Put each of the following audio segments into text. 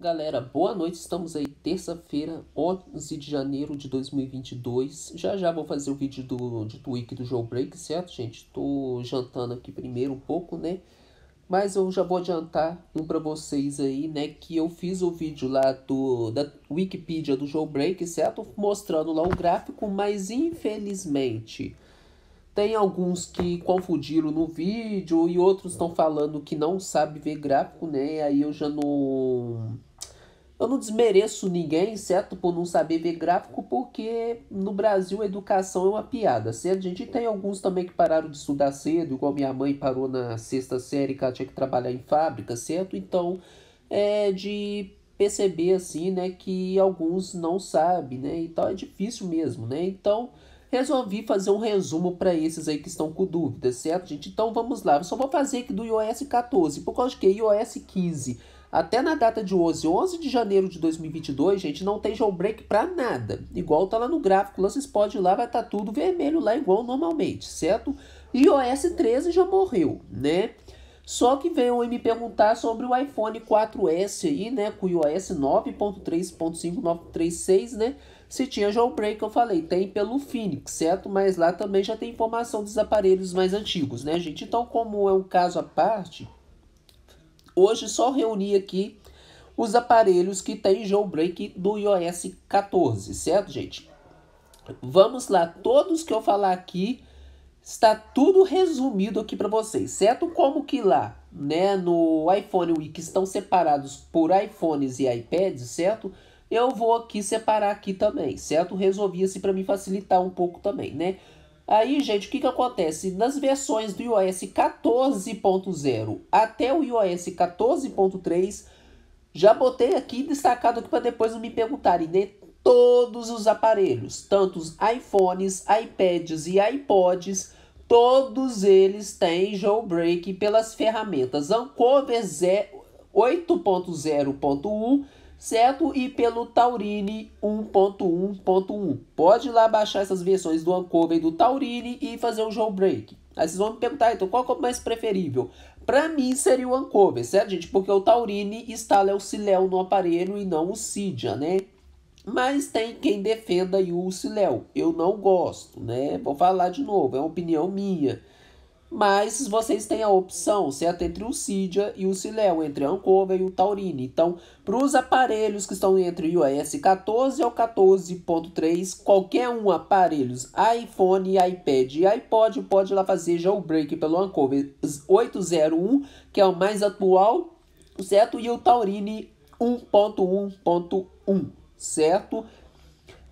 Galera, boa noite. Estamos aí terça-feira, 11 de janeiro de 2022. Já já vou fazer o vídeo do de Twig do Joe Break, certo, gente? Tô jantando aqui primeiro um pouco, né? Mas eu já vou adiantar um para vocês aí, né, que eu fiz o vídeo lá do da Wikipedia do Joe Break, certo? Mostrando lá o gráfico, mas infelizmente tem alguns que confundiram no vídeo e outros estão falando que não sabe ver gráfico, né? Aí eu já não. Eu não desmereço ninguém, certo? Por não saber ver gráfico, porque no Brasil a educação é uma piada, certo? A gente tem alguns também que pararam de estudar cedo, igual minha mãe parou na sexta série que ela tinha que trabalhar em fábrica, certo? Então é de perceber assim, né, que alguns não sabem, né? Então é difícil mesmo, né? Então resolvi fazer um resumo para esses aí que estão com dúvidas, certo, gente? Então vamos lá, eu só vou fazer aqui do iOS 14, por causa que iOS 15 até na data de 11, 11 de janeiro de 2022, gente, não tem jailbreak para nada. Igual tá lá no gráfico, lá vocês podem ir lá, vai estar tá tudo vermelho lá igual normalmente, certo? iOS 13 já morreu, né? Só que veio me perguntar sobre o iPhone 4S aí, né, com iOS 9.3.5936, né? Se tinha Jailbreak eu falei, tem pelo Phoenix, certo? Mas lá também já tem informação dos aparelhos mais antigos, né, gente? Então, como é um caso à parte, hoje só reuni aqui os aparelhos que tem jailbreak do iOS 14, certo, gente? Vamos lá, todos que eu falar aqui, está tudo resumido aqui para vocês, certo? Como que lá, né, no iPhone Week estão separados por iPhones e iPads, certo? eu vou aqui separar aqui também, certo? Resolvi assim para me facilitar um pouco também, né? Aí, gente, o que, que acontece? Nas versões do iOS 14.0 até o iOS 14.3, já botei aqui destacado aqui para depois não me perguntarem, né? Todos os aparelhos, tanto os iPhones, iPads e iPods, todos eles têm jailbreak pelas ferramentas Ancover 8.0.1 certo? E pelo Taurine 1.1.1. Pode ir lá baixar essas versões do Ancover e do Taurine e fazer um jailbreak. Aí vocês vão me perguntar, então, qual que é o mais preferível? Para mim seria o Ancover, certo, gente? Porque o Taurine instala o Silel no aparelho e não o Cydia, né? Mas tem quem defenda o Silel. Eu não gosto, né? Vou falar de novo, é uma opinião minha. Mas vocês têm a opção, certo? É entre o Cydia e o Sileo, entre a Ancova e o Taurine. Então, para os aparelhos que estão entre o iOS 14 ao 14.3, qualquer um aparelhos, iPhone, iPad e iPod, pode lá fazer jailbreak pelo Ancova 801, que é o mais atual, certo? E o Taurine 1.1.1, certo?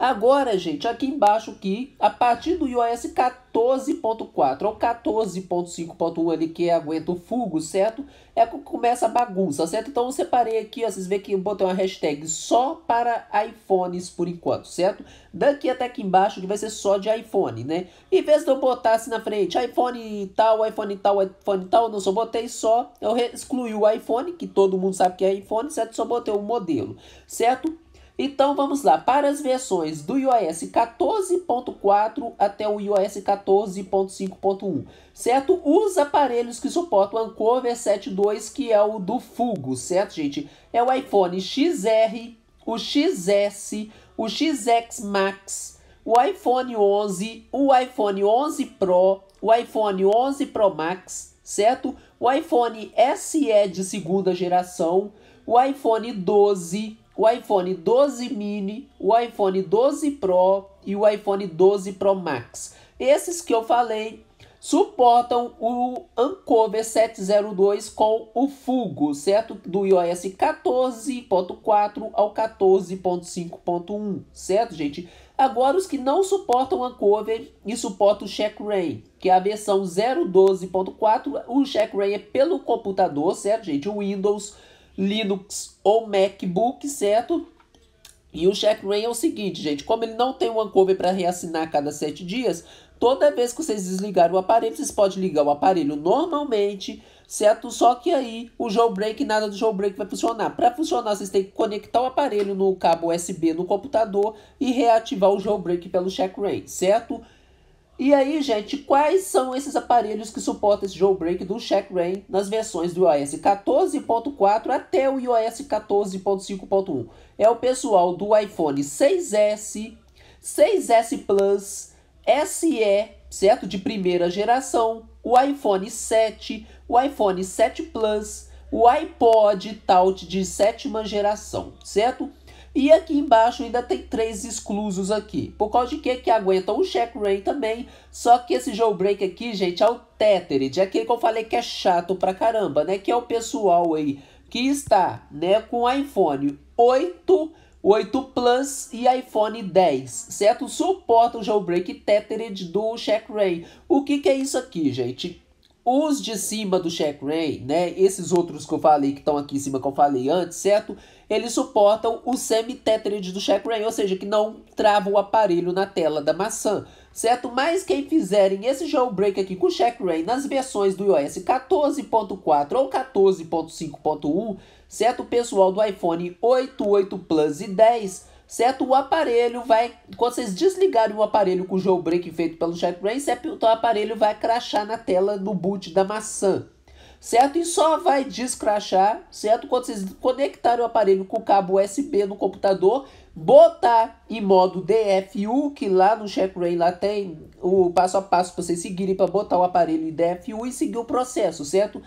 Agora, gente, aqui embaixo que a partir do iOS 14.4 ou 14.5.1 ali que aguenta o fogo, certo? É que começa a bagunça, certo? Então eu separei aqui, ó, vocês vê que eu botei uma hashtag só para iPhones por enquanto, certo? Daqui até aqui embaixo que vai ser só de iPhone, né? Em vez de eu botar assim na frente, iPhone tal, iPhone tal, iPhone tal, não, só botei só, eu excluí o iPhone, que todo mundo sabe que é iPhone, certo? Só botei o um modelo, certo? Então vamos lá, para as versões do iOS 14.4 até o iOS 14.5.1, certo? Os aparelhos que suportam o Ancover 7.2, que é o do Fugo, certo, gente? É o iPhone XR, o XS, o XX Max, o iPhone 11, o iPhone 11 Pro, o iPhone 11 Pro Max, certo? O iPhone SE de segunda geração, o iPhone 12, o iPhone 12 mini, o iPhone 12 Pro e o iPhone 12 Pro Max. Esses que eu falei suportam o Uncover 702 com o Fugo, certo? Do iOS 14.4 ao 14.5.1, certo, gente? Agora, os que não suportam Uncover e suportam o CheckRain, que é a versão 012.4, o CheckRain é pelo computador, certo, gente? O Windows Linux ou MacBook, certo? E o check rain é o seguinte, gente, como ele não tem um cover para reassinar a cada 7 dias, toda vez que vocês desligarem o aparelho, vocês podem ligar o aparelho normalmente, certo? Só que aí o jailbreak, nada do jailbreak vai funcionar. Para funcionar, vocês têm que conectar o aparelho no cabo USB no computador e reativar o jailbreak pelo check rain, certo? E aí, gente, quais são esses aparelhos que suportam esse jailbreak do Rain nas versões do iOS 14.4 até o iOS 14.5.1? É o pessoal do iPhone 6S, 6S Plus, SE, certo? De primeira geração, o iPhone 7, o iPhone 7 Plus, o iPod Touch de sétima geração, certo? E aqui embaixo ainda tem três exclusos aqui. Por causa de que que aguentam o check rain também. Só que esse jailbreak aqui, gente, é o Tethered. É aquele que eu falei que é chato pra caramba, né? Que é o pessoal aí que está, né, com iPhone 8 8 Plus e iPhone 10, certo? Suporta o jailbreak Tethered do Check Rain? O que, que é isso aqui, gente? Os de cima do check rain, né? Esses outros que eu falei, que estão aqui em cima que eu falei antes, certo? Eles suportam o semi-tetrid do check rain, ou seja, que não trava o aparelho na tela da maçã, certo? Mas quem fizerem esse jailbreak aqui com o check rain nas versões do iOS 14.4 ou 14.5.1, certo? O pessoal do iPhone 8, 8 Plus e 10 certo? O aparelho vai. Quando vocês desligarem o aparelho com o jailbreak feito pelo JetBrains, certo? É o aparelho vai crachar na tela do boot da maçã, certo? E só vai descrachar, certo? Quando vocês conectarem o aparelho com o cabo USB no computador, botar em modo DFU, que lá no CheckRain lá tem o passo a passo para vocês seguirem para botar o aparelho em DFU e seguir o processo, certo?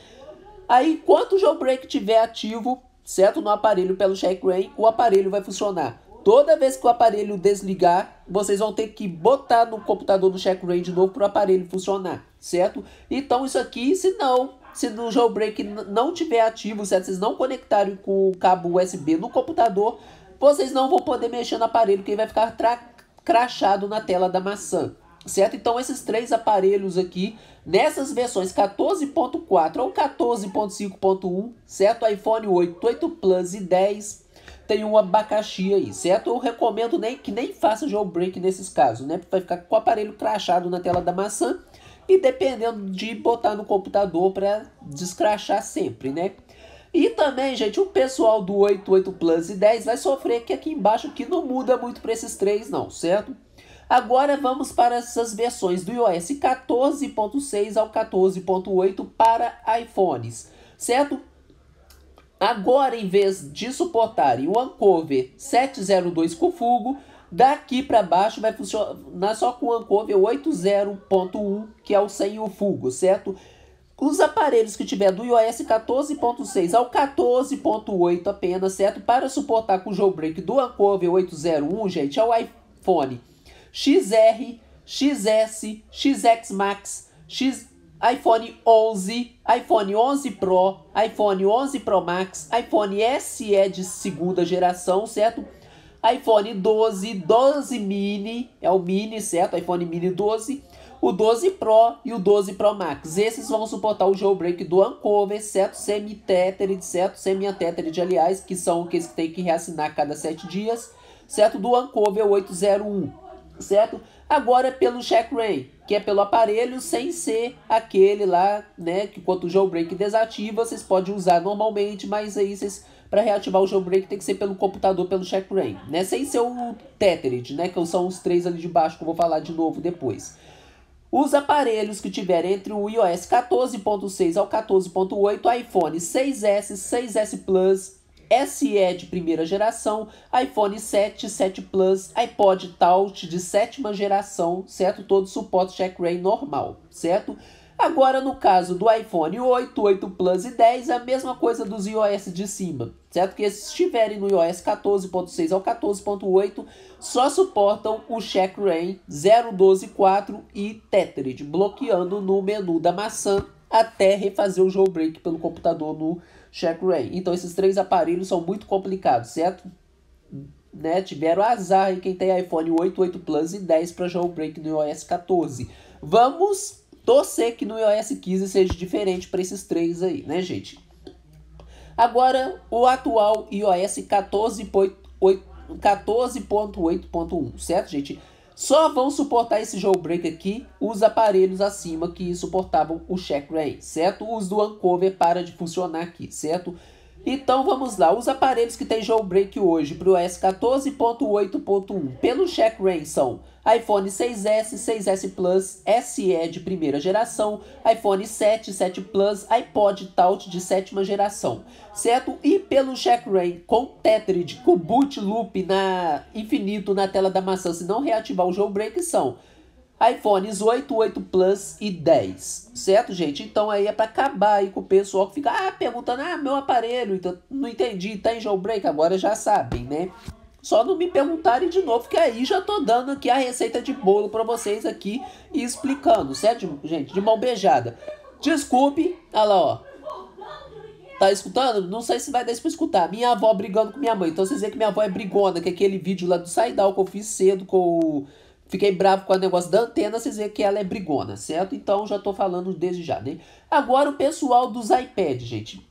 Aí, enquanto o jailbreak estiver ativo, certo? No aparelho pelo CheckRain, o aparelho vai funcionar. Toda vez que o aparelho desligar, vocês vão ter que botar no computador do check range novo para o aparelho funcionar, certo? Então isso aqui, se não, se no jailbreak não tiver ativo, se Vocês não conectarem com o cabo USB no computador, vocês não vão poder mexer no aparelho, que ele vai ficar crachado na tela da maçã, certo? Então esses três aparelhos aqui, nessas versões 14.4 ou 14.5.1, certo? iPhone 8, 8 Plus e 10 tem um abacaxi aí, certo? Eu recomendo nem, que nem faça jailbreak nesses casos, né? Porque vai ficar com o aparelho crachado na tela da maçã e dependendo de botar no computador para descrachar sempre, né? E também, gente, o pessoal do 8, 8 Plus e 10 vai sofrer que aqui embaixo que não muda muito para esses três não, certo? Agora vamos para essas versões do iOS 14.6 ao 14.8 para iPhones, certo? Agora, em vez de suportarem o Ancover 702 com fugo, daqui para baixo vai funcionar só com o Ancover 80.1, que é o sem o fugo, certo? Os aparelhos que tiver do iOS 14.6 ao 14.8 apenas, certo? Para suportar com o jailbreak do Ancover 801, gente, é o iPhone XR, XS, XX Max, X iPhone 11, iPhone 11 Pro, iPhone 11 Pro Max, iPhone SE de segunda geração, certo? iPhone 12, 12 mini, é o mini, certo? iPhone mini 12, o 12 Pro e o 12 Pro Max. Esses vão suportar o jailbreak do Ancover, certo? semi-tethered, certo? semi de aliás, que são aqueles que tem que reassinar a cada 7 dias, certo? Do Ancover 801, certo? Agora pelo Check Ray, que é pelo aparelho sem ser aquele lá, né? Que quando o jailbreak desativa, vocês podem usar normalmente, mas aí vocês para reativar o jailbreak tem que ser pelo computador, pelo ray, né? Sem ser o Tethered, né? Que são os três ali de baixo que eu vou falar de novo depois. Os aparelhos que tiverem entre o iOS 14.6 ao 14.8, iPhone 6S, 6S Plus, SE de primeira geração, iPhone 7, 7 Plus, iPod Touch de sétima geração, certo? Todo suporte check-ray normal, certo? Agora, no caso do iPhone 8, 8 Plus e 10, a mesma coisa dos iOS de cima, certo? Que se estiverem no iOS 14.6 ao 14.8, só suportam o CheckRain 0.12.4 e Tetrid, bloqueando no menu da maçã até refazer o jailbreak pelo computador no Shaq-Ray. Então esses três aparelhos são muito complicados, certo? Né? Tiveram azar em quem tem iPhone 8, 8 Plus e 10 para jailbreak no iOS 14. Vamos torcer que no iOS 15 seja diferente para esses três aí, né, gente? Agora, o atual iOS 14.8.1, 14 certo, gente? Só vão suportar esse jailbreak aqui os aparelhos acima que suportavam o check rain, certo? Os do uncover para de funcionar aqui, certo? Então vamos lá, os aparelhos que tem jailbreak hoje para o S 14.8.1 pelo check range são iPhone 6S, 6S Plus, SE de primeira geração, iPhone 7, 7 Plus, iPod Touch de sétima geração, certo? E pelo check range com Tetrid, com boot loop na infinito na tela da maçã, se não reativar o jailbreak são iPhones 8, 8 Plus e 10, certo, gente? Então aí é para acabar aí com o pessoal que fica ah, perguntando, ah, meu aparelho, então, não entendi, tá em jailbreak, agora já sabem, né? Só não me perguntarem de novo, que aí já tô dando aqui a receita de bolo para vocês aqui e explicando, certo, gente? De mão beijada. Desculpe, olha lá, ó. Tá escutando? Não sei se vai dar isso pra escutar. Minha avó brigando com minha mãe. Então vocês veem que minha avó é brigona, que é aquele vídeo lá do Saidal que eu fiz cedo com o Fiquei bravo com o negócio da antena, vocês veem que ela é brigona, certo? Então já estou falando desde já, né? Agora o pessoal dos iPads, gente.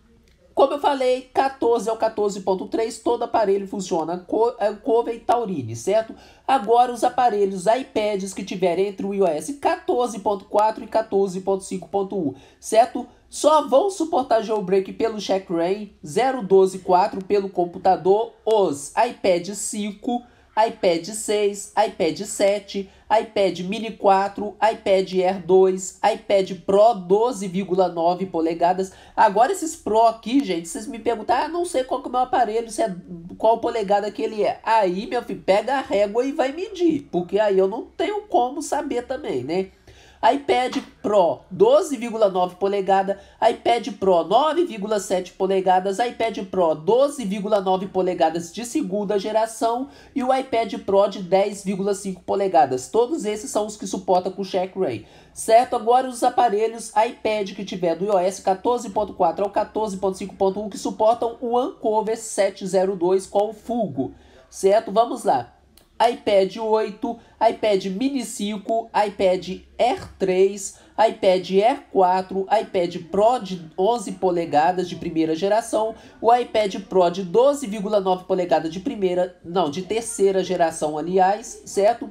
Como eu falei, 14 ao 14.3, todo aparelho funciona é, Cova e Taurine, certo? Agora os aparelhos iPads que tiverem entre o iOS 14.4 e 14.5.1, certo? Só vão suportar jailbreak pelo CheckRain, 0.12.4 pelo computador, os iPads 5 iPad 6, iPad 7, iPad mini 4, iPad Air 2, iPad Pro 12,9 polegadas. Agora esses Pro aqui, gente, vocês me perguntam, ah, não sei qual que é o meu aparelho, se é qual polegada que ele é. Aí, meu filho, pega a régua e vai medir, porque aí eu não tenho como saber também, né? iPad Pro 12,9 polegada, iPad Pro 9,7 polegadas, iPad Pro 12,9 polegadas de segunda geração e o iPad Pro de 10,5 polegadas. Todos esses são os que suportam com Check Ray. Certo? Agora os aparelhos iPad que tiver do iOS 14.4 ao 14.5.1 que suportam o Ancover 702 com o Fugo. Certo? Vamos lá iPad 8, iPad Mini 5, iPad Air 3, iPad Air 4, iPad Pro de 11 polegadas de primeira geração, o iPad Pro de 12,9 polegadas de primeira, não, de terceira geração, aliás, certo?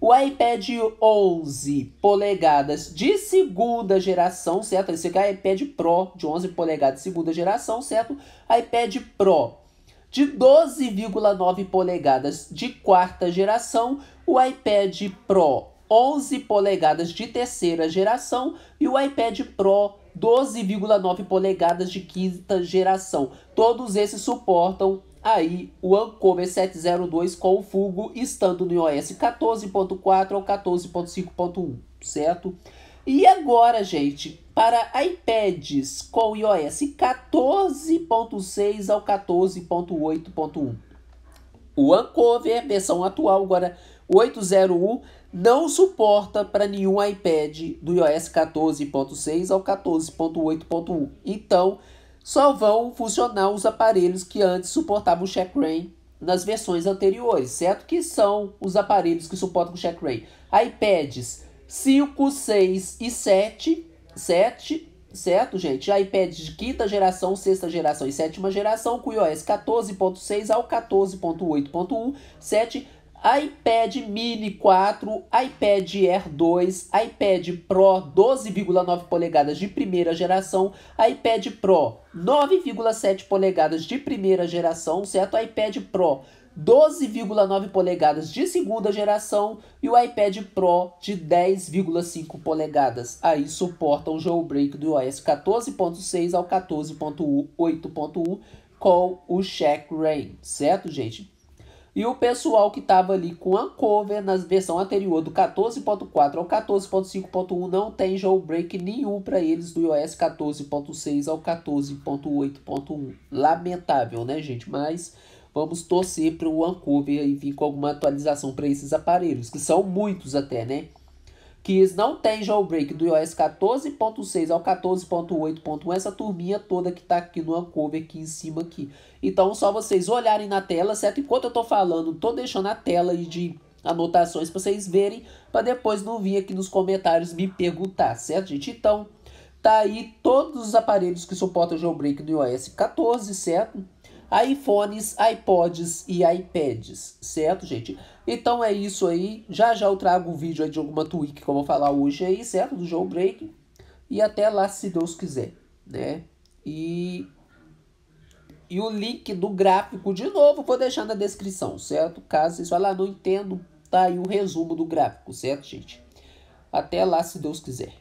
O iPad 11 polegadas de segunda geração, certo? Esse aqui é o iPad Pro de 11 polegadas de segunda geração, certo? iPad Pro de 12,9 polegadas de quarta geração, o iPad Pro 11 polegadas de terceira geração e o iPad Pro 12,9 polegadas de quinta geração. Todos esses suportam aí o Ancover 702 com o Fugo, estando no iOS 14.4 ou 14.5.1, certo? E agora, gente, para iPads com iOS 14.6 ao 14.8.1. O Uncover, versão atual agora 801, não suporta para nenhum iPad do iOS 14.6 ao 14.8.1. Então, só vão funcionar os aparelhos que antes suportavam o ShackRain nas versões anteriores, certo? Que são os aparelhos que suportam o ShackRain. iPads 5, 6 e 7 7, certo, gente? iPad de quinta geração, sexta geração e sétima geração, com iOS 14.6 ao 14.8.1, 7 iPad Mini 4, iPad Air 2, iPad Pro 12,9 polegadas de primeira geração, iPad Pro 9,7 polegadas de primeira geração, certo? iPad Pro 12,9 polegadas de segunda geração e o iPad Pro de 10,5 polegadas. Aí suportam o jailbreak do iOS 14.6 ao 14.8.1 com o Check Rain, certo, gente? E o pessoal que estava ali com a cover na versão anterior do 14.4 ao 14.5.1 não tem jailbreak nenhum para eles do iOS 14.6 ao 14.8.1. Lamentável, né, gente? Mas Vamos torcer para o Vancouver e vir com alguma atualização para esses aparelhos, que são muitos até, né? Que eles não tem jailbreak do iOS 14.6 ao 14.8.1, essa turminha toda que está aqui no Vancouver, aqui em cima aqui. Então, só vocês olharem na tela, certo? Enquanto eu estou falando, estou deixando a tela aí de anotações para vocês verem, para depois não vir aqui nos comentários me perguntar, certo, gente? Então, tá aí todos os aparelhos que suportam jailbreak do iOS 14, certo? iPhones, iPods e iPads, certo, gente? Então é isso aí. Já já eu trago um vídeo aí de alguma tweak que eu vou falar hoje aí, certo? Do jailbreak. E até lá, se Deus quiser, né? E e o link do gráfico, de novo, vou deixar na descrição, certo? Caso vocês falem, ah, não entendo, tá aí o resumo do gráfico, certo, gente? Até lá, se Deus quiser.